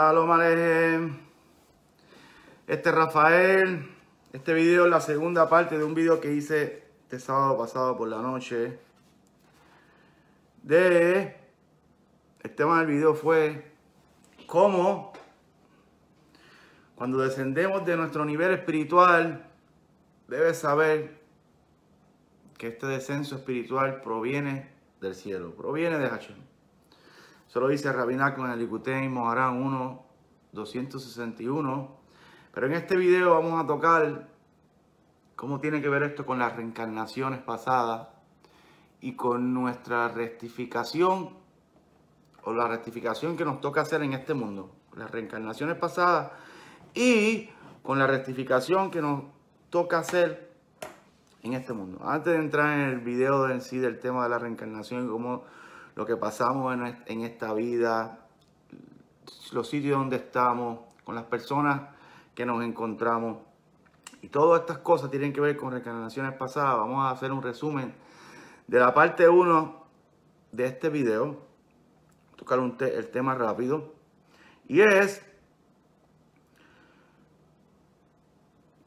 Shalom Alejem. Este Rafael, este video es la segunda parte de un video que hice este sábado pasado por la noche. De... El tema del video fue cómo cuando descendemos de nuestro nivel espiritual, debes saber que este descenso espiritual proviene del cielo, proviene de Hashem. Solo dice Rabina en el Ikuté y Moharán 1, 261. Pero en este video vamos a tocar cómo tiene que ver esto con las reencarnaciones pasadas y con nuestra rectificación o la rectificación que nos toca hacer en este mundo. Las reencarnaciones pasadas y con la rectificación que nos toca hacer en este mundo. Antes de entrar en el video en sí del tema de la reencarnación y cómo lo que pasamos en, esta vida, los sitios donde estamos, con las personas que nos encontramos. Y todas estas cosas tienen que ver con reencarnaciones pasadas. Vamos a hacer un resumen de la parte 1 de este video. Tocar el tema rápido. Y es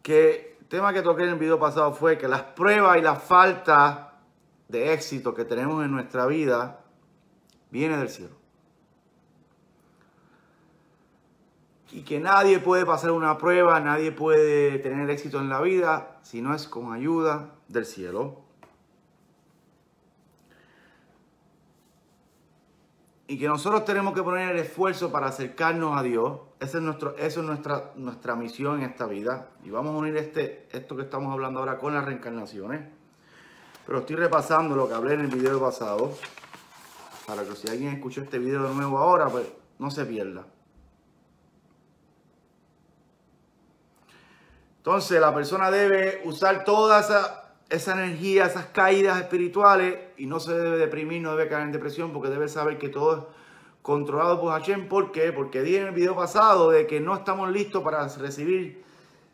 que el tema que toqué en el video pasado fue que las pruebas y la falta de éxito que tenemos en nuestra vida viene del cielo. Y que nadie puede pasar una prueba, nadie puede tener éxito en la vida si no es con ayuda del cielo. Y que nosotros tenemos que poner el esfuerzo para acercarnos a Dios. Esa es nuestro, eso es nuestra, nuestra misión en esta vida. Y vamos a unir este, esto que estamos hablando ahora con las reencarnaciones. Pero estoy repasando lo que hablé en el video pasado para que si alguien escuchó este video de nuevo ahora, pues no se pierda. Entonces la persona debe usar toda esa, energía, esas caídas espirituales y no se debe deprimir, no debe caer en depresión porque debe saber que todo es controlado por Hashem. ¿Por qué? Porque dije en el video pasado de que no estamos listos para recibir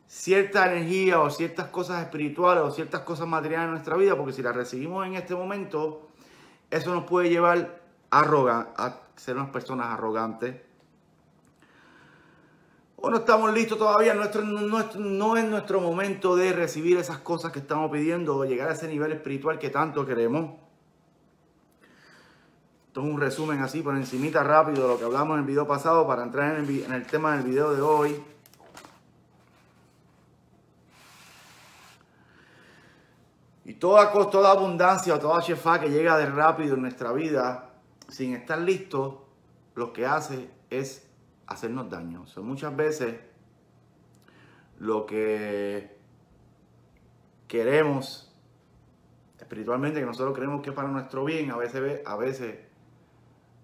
cierta energía o ciertas cosas espirituales o ciertas cosas materiales en nuestra vida porque si las recibimos en este momento, eso nos puede llevar Arroga a ser unas personas arrogantes. O no estamos listos todavía, no es nuestro momento de recibir esas cosas que estamos pidiendo o llegar a ese nivel espiritual que tanto queremos. Esto es un resumen así por encimita rápido lo que hablamos en el video pasado para entrar en el, tema del video de hoy. Y toda, toda abundancia o toda chefa que llega de rápido en nuestra vida sin estar listo, lo que hace es hacernos daño. muchas veces lo que queremos espiritualmente, que nosotros creemos que es para nuestro bien, a veces, a veces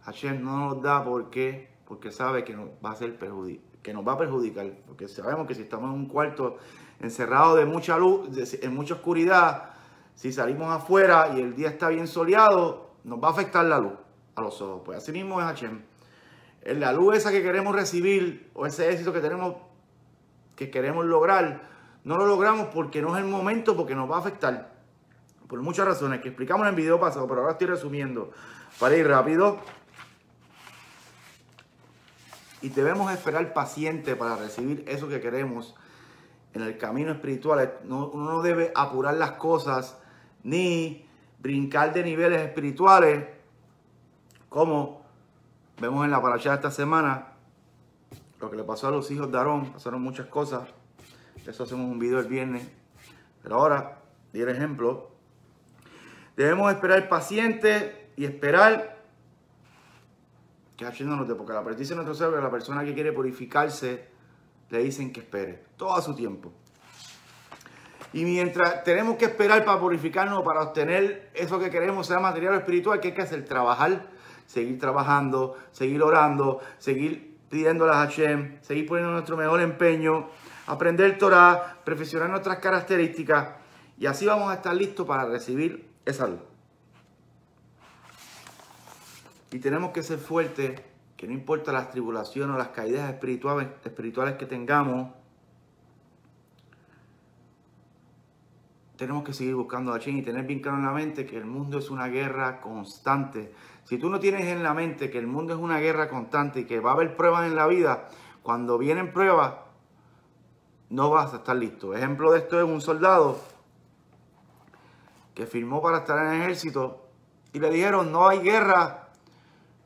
Hashem no nos da porque, porque sabe que nos va a que nos va a perjudicar, porque sabemos que si estamos en un cuarto encerrado de mucha luz, en mucha oscuridad, si salimos afuera y el día está bien soleado, nos va a afectar la luz a los ojos. Pues así mismo es H la luz esa que queremos recibir o ese éxito que tenemos, que queremos lograr, no lo logramos porque no es el momento, porque nos va a afectar. Por muchas razones que explicamos en el video pasado, pero ahora estoy resumiendo para ir rápido. Y debemos esperar paciente para recibir eso que queremos en el camino espiritual. uno no debe apurar las cosas ni brincar de niveles espirituales como vemos en la paracha de esta semana, lo que le pasó a los hijos de Aarón, pasaron muchas cosas. eso hacemos un video el viernes. Pero ahora, di el ejemplo. Debemos esperar paciente y esperar que haciéndonos Porque la de nuestro cerebro, la persona que quiere purificarse, le dicen que espere. Todo a su tiempo. Y mientras tenemos que esperar para purificarnos, para obtener eso que queremos, sea material o espiritual, ¿qué hay que hacer? Trabajar seguir trabajando, seguir orando, seguir pidiendo a Hashem, seguir poniendo nuestro mejor empeño, aprender Torah, perfeccionar nuestras características y así vamos a estar listos para recibir esa luz. Y tenemos que ser fuertes, que no importa las tribulaciones o las caídas espirituales, que tengamos, tenemos que seguir buscando a Hashem y tener bien claro en la mente que el mundo es una guerra constante si tú no tienes en la mente que el mundo es una guerra constante y que va a haber pruebas en la vida, cuando vienen pruebas, no vas a estar listo. Ejemplo de esto es un soldado que firmó para estar en el ejército y le dijeron, no hay guerra,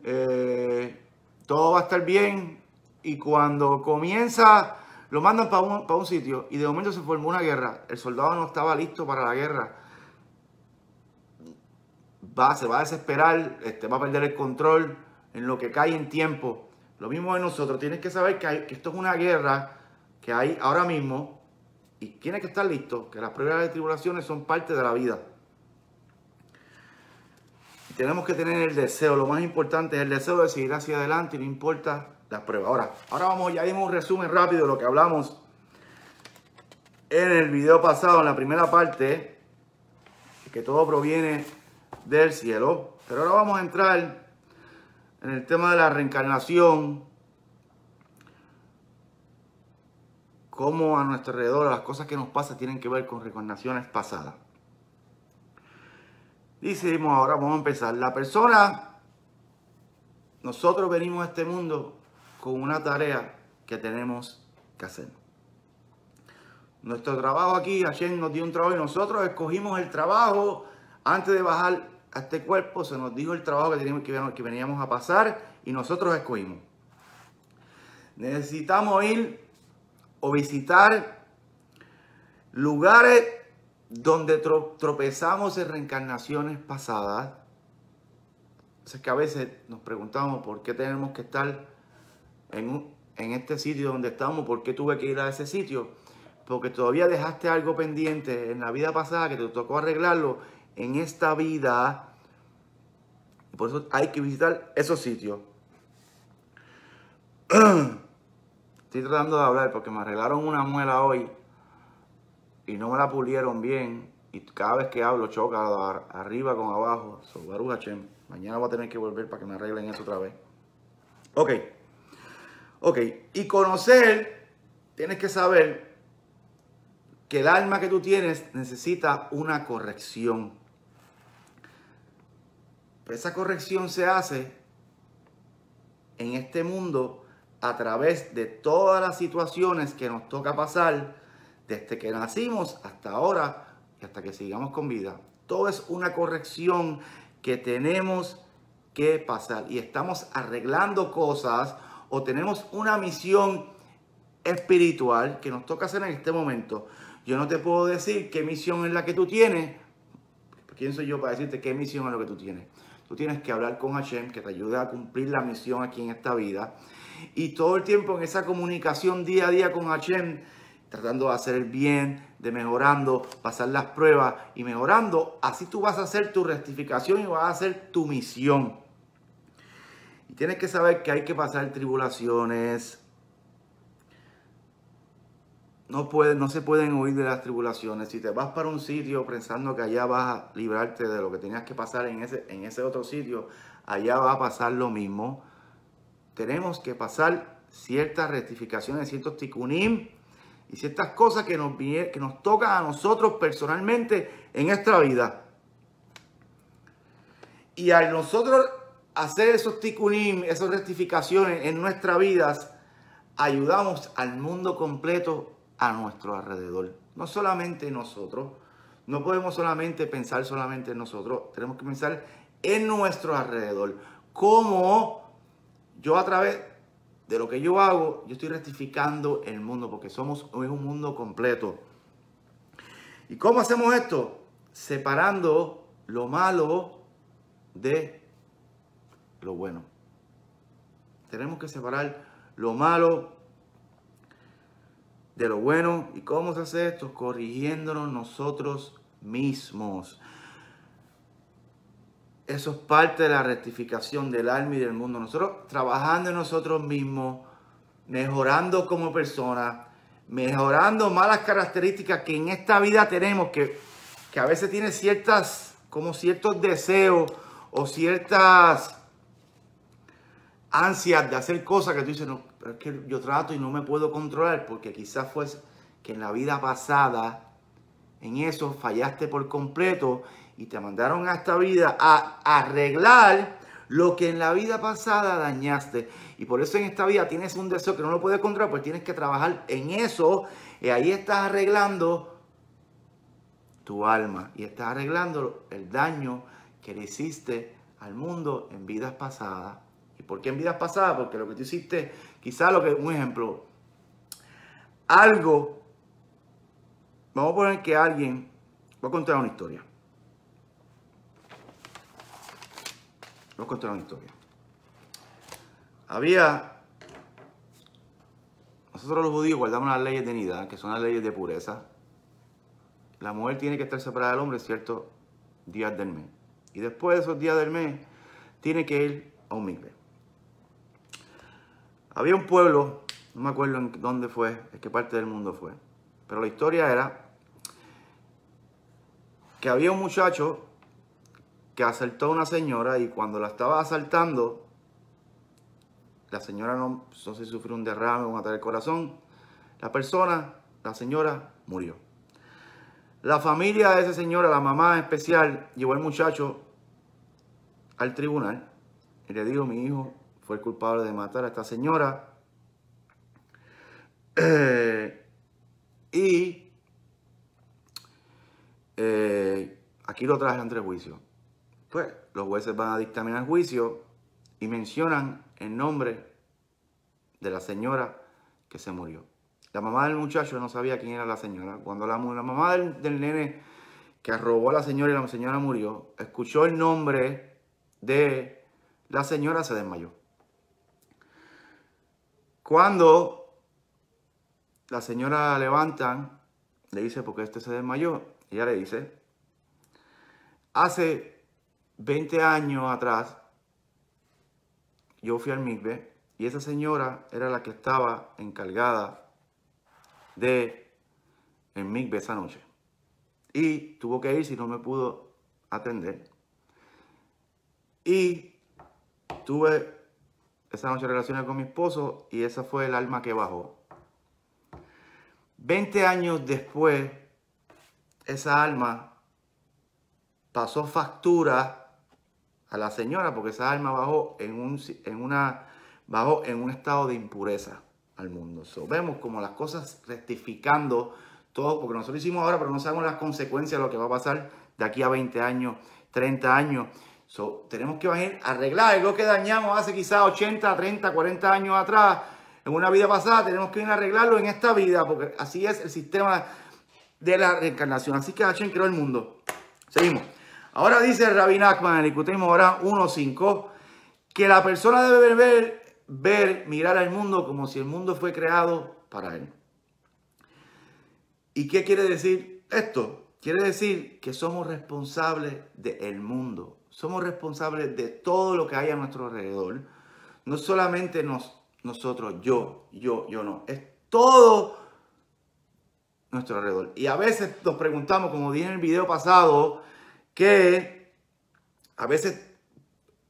eh, todo va a estar bien. Y cuando comienza, lo mandan para un sitio y de momento se formó una guerra. El soldado no estaba listo para la guerra se va a desesperar, este, va a perder el control en lo que cae en tiempo. Lo mismo de nosotros, tienes que saber que, esto es una guerra que hay ahora mismo y tienes que estar listo, que las pruebas de tribulaciones son parte de la vida. tenemos que tener el deseo, lo más importante es el deseo de seguir hacia adelante y no importa las pruebas. Ahora, ahora vamos, ya dimos un resumen rápido de lo que hablamos en el video pasado, en la primera parte, que todo proviene del cielo. Pero ahora vamos a entrar en el tema de la reencarnación. Cómo a nuestro alrededor, las cosas que nos pasan tienen que ver con reencarnaciones pasadas. Dicimos ahora, vamos a empezar. La persona, nosotros venimos a este mundo con una tarea que tenemos que hacer. Nuestro trabajo aquí, Ayer nos dio un trabajo y nosotros escogimos el trabajo antes de bajar a este cuerpo se nos dijo el trabajo que, teníamos, que veníamos a pasar y nosotros escogimos. Necesitamos ir o visitar lugares donde tropezamos en reencarnaciones pasadas. O es que a veces nos preguntamos por qué tenemos que estar en, en este sitio donde estamos, por qué tuve que ir a ese sitio. Porque todavía dejaste algo pendiente en la vida pasada que te tocó arreglarlo en esta vida. Por eso hay que visitar esos sitios. Estoy tratando de hablar porque me arreglaron una muela hoy y no me la pulieron bien. Y cada vez que hablo choca arriba con abajo. So, Mañana voy a tener que volver para que me arreglen eso otra vez. Ok. Ok. Y conocer, tienes que saber que el alma que tú tienes necesita una corrección esa corrección se hace en este mundo a través de todas las situaciones que nos toca pasar desde que nacimos hasta ahora y hasta que sigamos con vida. Todo es una corrección que tenemos que pasar y estamos arreglando cosas o tenemos una misión espiritual que nos toca hacer en este momento. Yo no te puedo decir qué misión es la que tú tienes. ¿Quién soy yo para decirte qué misión es lo que tú tienes? Tú tienes que hablar con Hashem que te ayude a cumplir la misión aquí en esta vida. Y todo el tiempo en esa comunicación día a día con Hashem, tratando de hacer el bien, de mejorando, pasar las pruebas y mejorando, así tú vas a hacer tu rectificación y vas a hacer tu misión. Y tienes que saber que hay que pasar tribulaciones, no, no se pueden huir de las tribulaciones. Si te vas para un sitio pensando que allá vas a librarte de lo que tenías que pasar en ese, en ese otro sitio, allá va a pasar lo mismo. Tenemos que pasar ciertas rectificaciones, ciertos ticunim y ciertas cosas que nos, que nos tocan a nosotros personalmente en nuestra vida. Y al nosotros hacer esos ticunim, esas rectificaciones en nuestras vidas, ayudamos al mundo completo a nuestro alrededor. No solamente nosotros, no podemos solamente pensar solamente en nosotros, tenemos que pensar en nuestro alrededor. Cómo yo a través de lo que yo hago, yo estoy rectificando el mundo, porque somos es un mundo completo. ¿Y cómo hacemos esto? Separando lo malo de lo bueno. Tenemos que separar lo malo de lo bueno. ¿Y cómo se hace esto? Corrigiéndonos nosotros mismos. Eso es parte de la rectificación del alma y del mundo. Nosotros trabajando en nosotros mismos, mejorando como personas, mejorando malas características que en esta vida tenemos, que, que a veces tiene ciertas, como ciertos deseos o ciertas ansias de hacer cosas que tú dices, no, pero es que yo trato y no me puedo controlar porque quizás fue que en la vida pasada, en eso, fallaste por completo y te mandaron a esta vida a arreglar lo que en la vida pasada dañaste. Y por eso en esta vida tienes un deseo que no lo puedes controlar, pues tienes que trabajar en eso. Y ahí estás arreglando tu alma y estás arreglando el daño que le hiciste al mundo en vidas pasadas. ¿Y por qué en vidas pasadas? Porque lo que tú hiciste Quizá lo que, un ejemplo, algo, vamos a poner que alguien, voy a contar una historia. Voy a contar una historia. Había, nosotros los judíos guardamos las leyes de nidad, que son las leyes de pureza. La mujer tiene que estar separada del hombre cierto, días del mes. Y después de esos días del mes, tiene que ir a un había un pueblo, no me acuerdo en dónde fue, en qué parte del mundo fue, pero la historia era que había un muchacho que asaltó a una señora y cuando la estaba asaltando, la señora no, no sé si sufrió un derrame o un ataque al corazón, la persona, la señora, murió. La familia de esa señora, la mamá especial, llevó al muchacho al tribunal y le dijo, mi hijo fue el culpable de matar a esta señora. Eh, y eh, aquí lo traje entre juicio. Pues los jueces van a dictaminar juicio y mencionan el nombre de la señora que se murió. La mamá del muchacho no sabía quién era la señora. Cuando la, mamá del, del, nene que robó a la señora y la señora murió, escuchó el nombre de la señora, se desmayó. Cuando la señora la levantan, le dice, porque este se desmayó, ella le dice, hace 20 años atrás, yo fui al MIGBE y esa señora era la que estaba encargada de el MIGBE esa noche. Y tuvo que ir si no me pudo atender. Y tuve esa noche relacioné con mi esposo y esa fue el alma que bajó. Veinte años después, esa alma pasó factura a la señora porque esa alma bajó en un, en una, bajó en un estado de impureza al mundo. vemos como las cosas rectificando todo, porque nosotros lo hicimos ahora, pero no sabemos las consecuencias de lo que va a pasar de aquí a 20 años, 30 años tenemos que venir a arreglar algo que dañamos hace quizás 80, 30, 40 años atrás, en una vida pasada, tenemos que ir a arreglarlo en esta vida, porque así es el sistema de la reencarnación. Así que Hashem creó el mundo. Seguimos. Ahora dice Rabin Akman en el 1.5 que la persona debe ver, ver, mirar al mundo como si el mundo fue creado para él. ¿Y qué quiere decir esto? Quiere decir que somos responsables del mundo. Somos responsables de todo lo que hay a nuestro alrededor. No solamente nos, nosotros, yo, yo, yo no. Es todo nuestro alrededor. Y a veces nos preguntamos, como dije en el video pasado, que a veces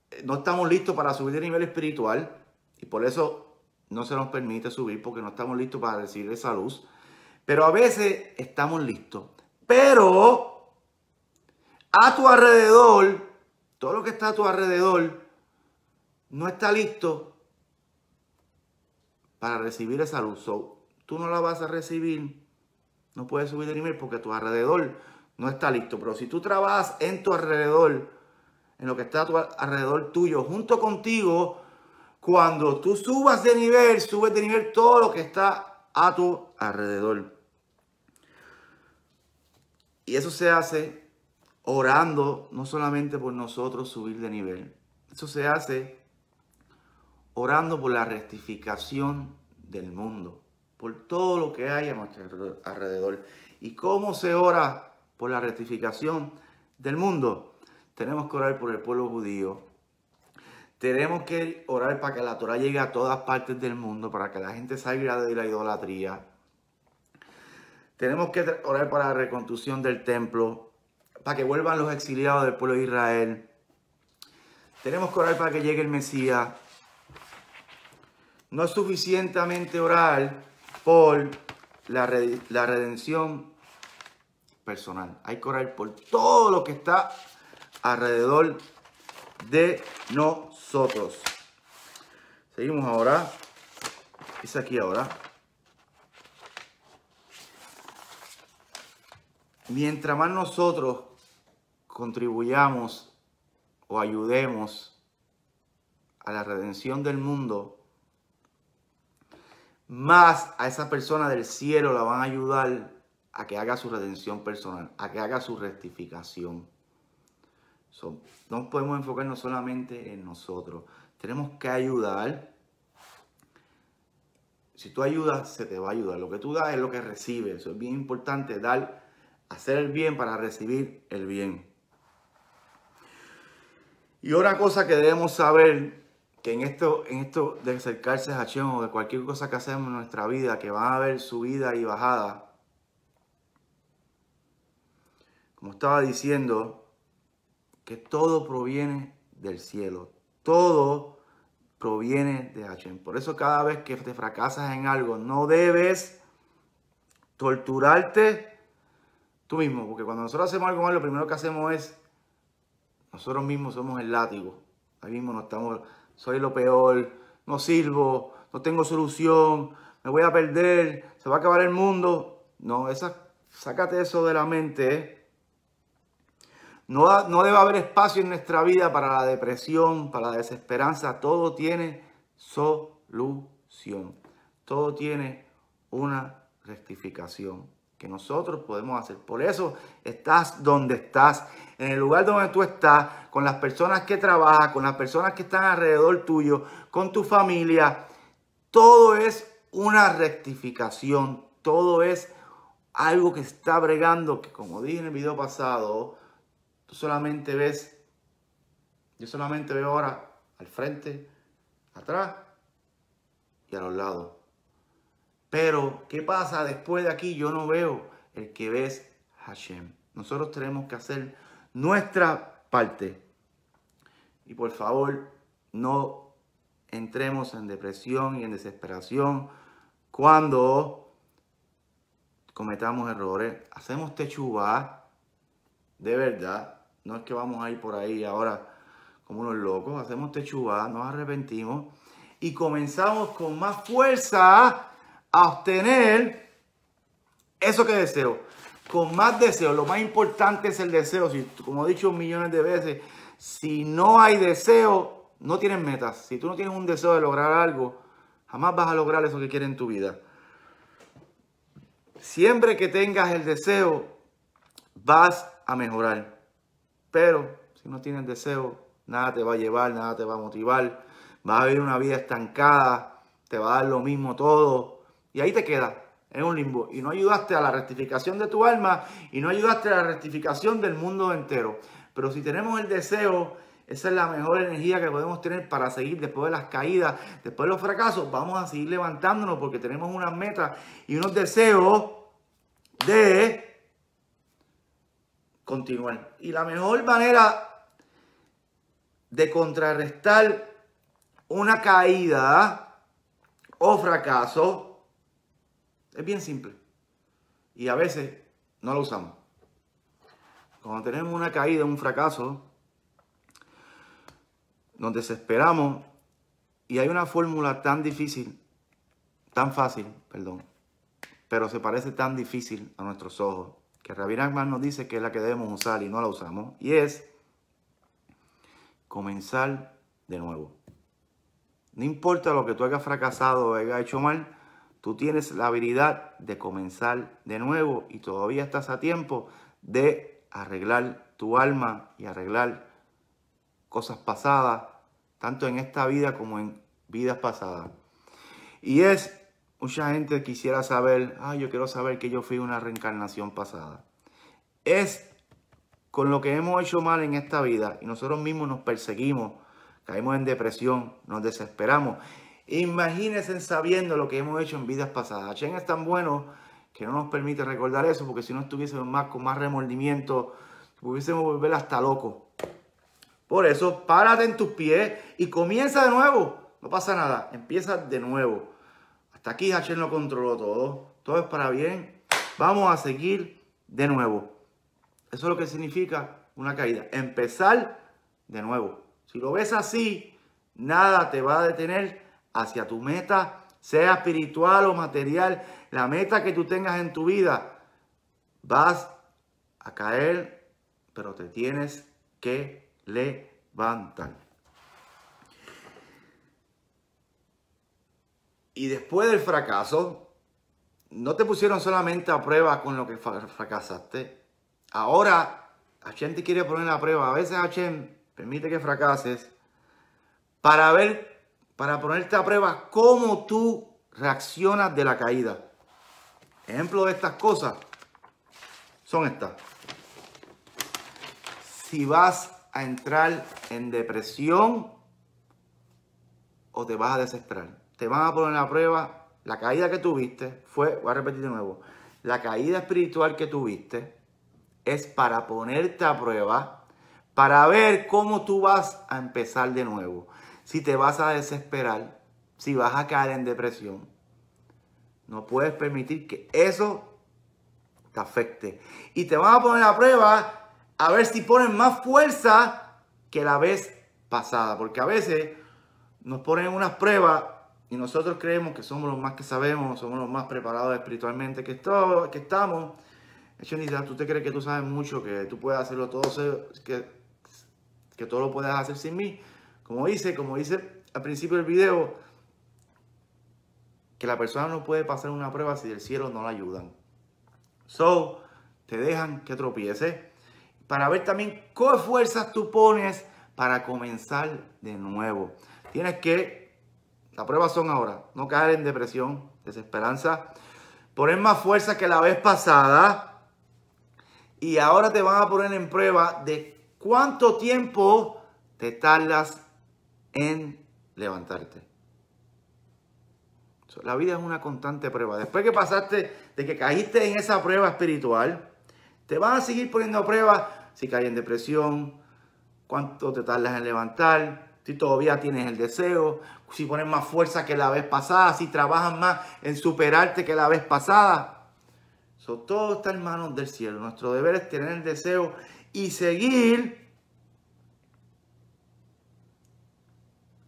eh, no estamos listos para subir de nivel espiritual y por eso no se nos permite subir porque no estamos listos para recibir esa luz. Pero a veces estamos listos. Pero a tu alrededor todo lo que está a tu alrededor no está listo para recibir esa luz. tú no la vas a recibir, no puedes subir de nivel porque tu alrededor no está listo. Pero si tú trabajas en tu alrededor, en lo que está a tu alrededor tuyo, junto contigo, cuando tú subas de nivel, subes de nivel todo lo que está a tu alrededor. Y eso se hace orando no solamente por nosotros subir de nivel. Eso se hace orando por la rectificación del mundo, por todo lo que hay a nuestro alrededor. ¿Y cómo se ora por la rectificación del mundo? Tenemos que orar por el pueblo judío. Tenemos que orar para que la Torah llegue a todas partes del mundo, para que la gente salga de la idolatría. Tenemos que orar para la reconstrucción del templo, que vuelvan los exiliados del pueblo de Israel. Tenemos que orar para que llegue el Mesías. No es suficientemente orar por la, redención personal. Hay que orar por todo lo que está alrededor de nosotros. Seguimos ahora. Es aquí ahora. Mientras más nosotros contribuyamos o ayudemos a la redención del mundo, más a esa persona del cielo la van a ayudar a que haga su redención personal, a que haga su rectificación. no podemos enfocarnos solamente en nosotros. Tenemos que ayudar. Si tú ayudas, se te va a ayudar. Lo que tú das es lo que recibes. Eso es bien importante, dar, hacer el bien para recibir el bien. Y otra cosa que debemos saber, que en esto, en esto de acercarse a Hachem o de cualquier cosa que hacemos en nuestra vida, que va a haber subida y bajada, como estaba diciendo, que todo proviene del cielo, todo proviene de Hachem. Por eso cada vez que te fracasas en algo, no debes torturarte tú mismo, porque cuando nosotros hacemos algo mal, lo primero que hacemos es nosotros mismos somos el látigo. Ahí mismo no estamos, soy lo peor, no sirvo, no tengo solución, me voy a perder, se va a acabar el mundo. No, esa, sácate eso de la mente. ¿eh? no debe haber espacio en nuestra vida para la depresión, para la desesperanza. Todo tiene solución. Todo tiene una rectificación que nosotros podemos hacer. Por eso estás donde estás, en el lugar donde tú estás, con las personas que trabajas, con las personas que están alrededor tuyo, con tu familia. Todo es una rectificación, todo es algo que está bregando, que como dije en el video pasado, tú solamente ves, yo solamente veo ahora al frente, atrás y a los lados. Pero, ¿qué pasa después de aquí? Yo no veo el que ves Hashem. Nosotros tenemos que hacer nuestra parte. Y por favor, no entremos en depresión y en desesperación cuando cometamos errores. Hacemos techubá, de verdad. No es que vamos a ir por ahí ahora como unos locos. Hacemos techubá, nos arrepentimos y comenzamos con más fuerza a obtener eso que deseo. Con más deseo, lo más importante es el deseo. Si, como he dicho millones de veces, si no hay deseo, no tienes metas. Si tú no tienes un deseo de lograr algo, jamás vas a lograr eso que quieres en tu vida. Siempre que tengas el deseo, vas a mejorar. Pero si no tienes deseo, nada te va a llevar, nada te va a motivar. Vas a vivir una vida estancada, te va a dar lo mismo todo. Y ahí te quedas, en un limbo. Y no ayudaste a la rectificación de tu alma y no ayudaste a la rectificación del mundo entero. Pero si tenemos el deseo, esa es la mejor energía que podemos tener para seguir después de las caídas, después de los fracasos. Vamos a seguir levantándonos porque tenemos unas metas y unos deseos de continuar. Y la mejor manera de contrarrestar una caída o fracaso es bien simple. Y a veces no lo usamos. Cuando tenemos una caída, un fracaso, nos desesperamos y hay una fórmula tan difícil, tan fácil, perdón, pero se parece tan difícil a nuestros ojos, que Rabbi Nachman nos dice que es la que debemos usar y no la usamos, y es comenzar de nuevo. No importa lo que tú hayas fracasado o hayas hecho mal, Tú tienes la habilidad de comenzar de nuevo y todavía estás a tiempo de arreglar tu alma y arreglar cosas pasadas, tanto en esta vida como en vidas pasadas. Y es, mucha gente quisiera saber, ah, yo quiero saber que yo fui una reencarnación pasada. Es con lo que hemos hecho mal en esta vida y nosotros mismos nos perseguimos, caemos en depresión, nos desesperamos Imagínense sabiendo lo que hemos hecho en vidas pasadas. Hachén es tan bueno que no nos permite recordar eso, porque si no estuviésemos más con más remordimiento, pudiésemos volver hasta locos. Por eso, párate en tus pies y comienza de nuevo. No pasa nada, empieza de nuevo. Hasta aquí Hachén lo controló todo. Todo es para bien. Vamos a seguir de nuevo. Eso es lo que significa una caída. Empezar de nuevo. Si lo ves así, nada te va a detener hacia tu meta, sea espiritual o material, la meta que tú tengas en tu vida, vas a caer, pero te tienes que levantar. Y después del fracaso, no te pusieron solamente a prueba con lo que fracasaste. Ahora, Hashem te quiere poner a prueba. A veces permite que fracases para ver para ponerte a prueba cómo tú reaccionas de la caída. Ejemplo de estas cosas son estas. Si vas a entrar en depresión o te vas a desestrar. Te van a poner a prueba la caída que tuviste. Fue, voy a repetir de nuevo, la caída espiritual que tuviste es para ponerte a prueba, para ver cómo tú vas a empezar de nuevo si te vas a desesperar, si vas a caer en depresión. No puedes permitir que eso te afecte. Y te van a poner a prueba a ver si ponen más fuerza que la vez pasada. Porque a veces nos ponen unas pruebas y nosotros creemos que somos los más que sabemos, somos los más preparados espiritualmente que, que estamos. tú te crees que tú sabes mucho, que tú puedes hacerlo todo, que, que todo lo puedes hacer sin mí. Como dice, como dice al principio del video, que la persona no puede pasar una prueba si del cielo no la ayudan. So, te dejan que tropieces para ver también qué fuerzas tú pones para comenzar de nuevo. Tienes que, las pruebas son ahora, no caer en depresión, desesperanza, poner más fuerza que la vez pasada y ahora te van a poner en prueba de cuánto tiempo te tardas en levantarte. la vida es una constante prueba. Después que pasaste, de que caíste en esa prueba espiritual, te van a seguir poniendo prueba si caes en depresión, cuánto te tardas en levantar, si todavía tienes el deseo, si pones más fuerza que la vez pasada, si trabajas más en superarte que la vez pasada. So, todo está en manos del cielo. Nuestro deber es tener el deseo y seguir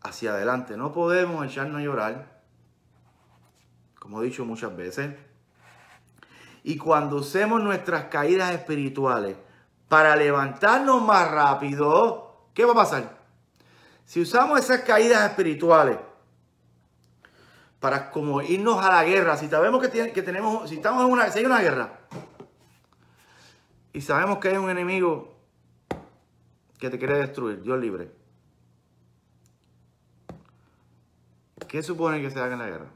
hacia adelante. No podemos echarnos a llorar, como he dicho muchas veces. Y cuando usemos nuestras caídas espirituales para levantarnos más rápido, ¿qué va a pasar? Si usamos esas caídas espirituales para como irnos a la guerra, si sabemos que, tiene, que tenemos, si estamos en una, si hay una guerra y sabemos que hay un enemigo que te quiere destruir, Dios libre qué supone que se haga en la guerra?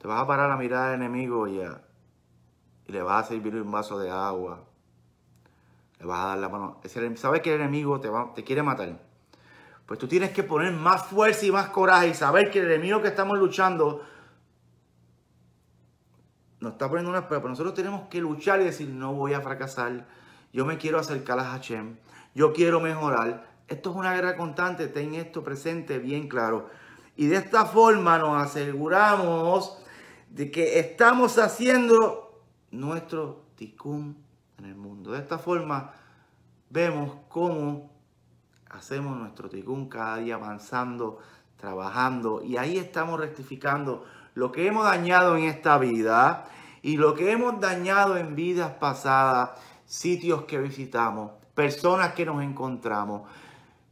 Te vas a parar a mirar al enemigo y, le vas a servir un vaso de agua. Le vas a dar la mano. Sabes que el enemigo te, quiere matar. Pues tú tienes que poner más fuerza y más coraje y saber que el enemigo que estamos luchando nos está poniendo una espera. Pero nosotros tenemos que luchar y decir, no voy a fracasar. Yo me quiero acercar a Hashem. Yo quiero mejorar esto es una guerra constante, ten esto presente bien claro. Y de esta forma nos aseguramos de que estamos haciendo nuestro ticún en el mundo. De esta forma vemos cómo hacemos nuestro ticún cada día avanzando, trabajando y ahí estamos rectificando lo que hemos dañado en esta vida y lo que hemos dañado en vidas pasadas, sitios que visitamos, personas que nos encontramos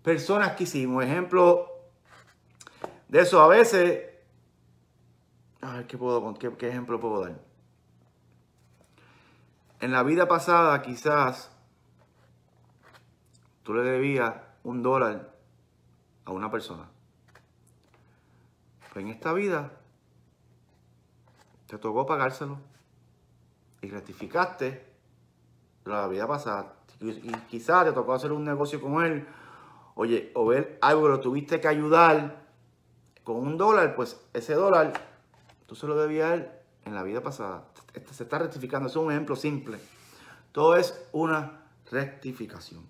personas que hicimos. Ejemplo de eso, a veces. A ver, ¿qué, puedo, qué, qué ejemplo puedo dar? En la vida pasada, quizás tú le debías un dólar a una persona. Pero pues en esta vida te tocó pagárselo y gratificaste la vida pasada. Y quizás te tocó hacer un negocio con él Oye, o ver algo que lo tuviste que ayudar con un dólar, pues ese dólar tú se lo debías en la vida pasada. Este se está rectificando. es un ejemplo simple. Todo es una rectificación.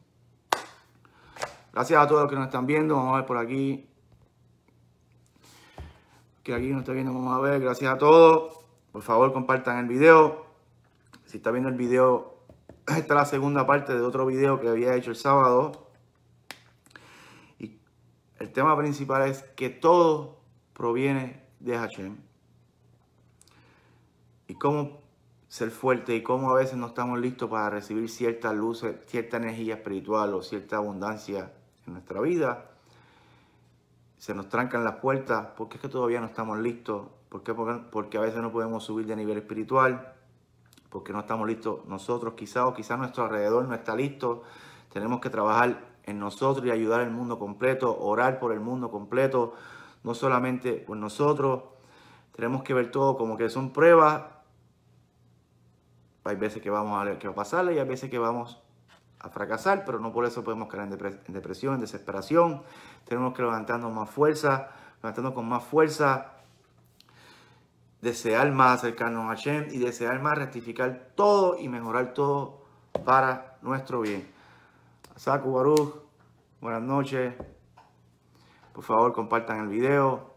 Gracias a todos los que nos están viendo. Vamos a ver por aquí. Que aquí nos está viendo, vamos a ver. Gracias a todos. Por favor, compartan el video. Si está viendo el video, esta es la segunda parte de otro video que había hecho el sábado. El tema principal es que todo proviene de Hashem. Y cómo ser fuerte y cómo a veces no estamos listos para recibir ciertas luces, cierta energía espiritual o cierta abundancia en nuestra vida. Se nos trancan las puertas porque es que todavía no estamos listos, porque a veces no podemos subir de nivel espiritual, porque no estamos listos nosotros quizás o quizás nuestro alrededor no está listo. Tenemos que trabajar en nosotros y ayudar al mundo completo, orar por el mundo completo, no solamente por nosotros. Tenemos que ver todo como que son pruebas. Hay veces que vamos a ver va a pasar y hay veces que vamos a fracasar, pero no por eso podemos caer en, depresión, en desesperación. Tenemos que levantarnos más fuerza, levantarnos con más fuerza, desear más acercarnos a Hashem y desear más rectificar todo y mejorar todo para nuestro bien. Saku Baruch, buenas noches. Por favor, compartan el video.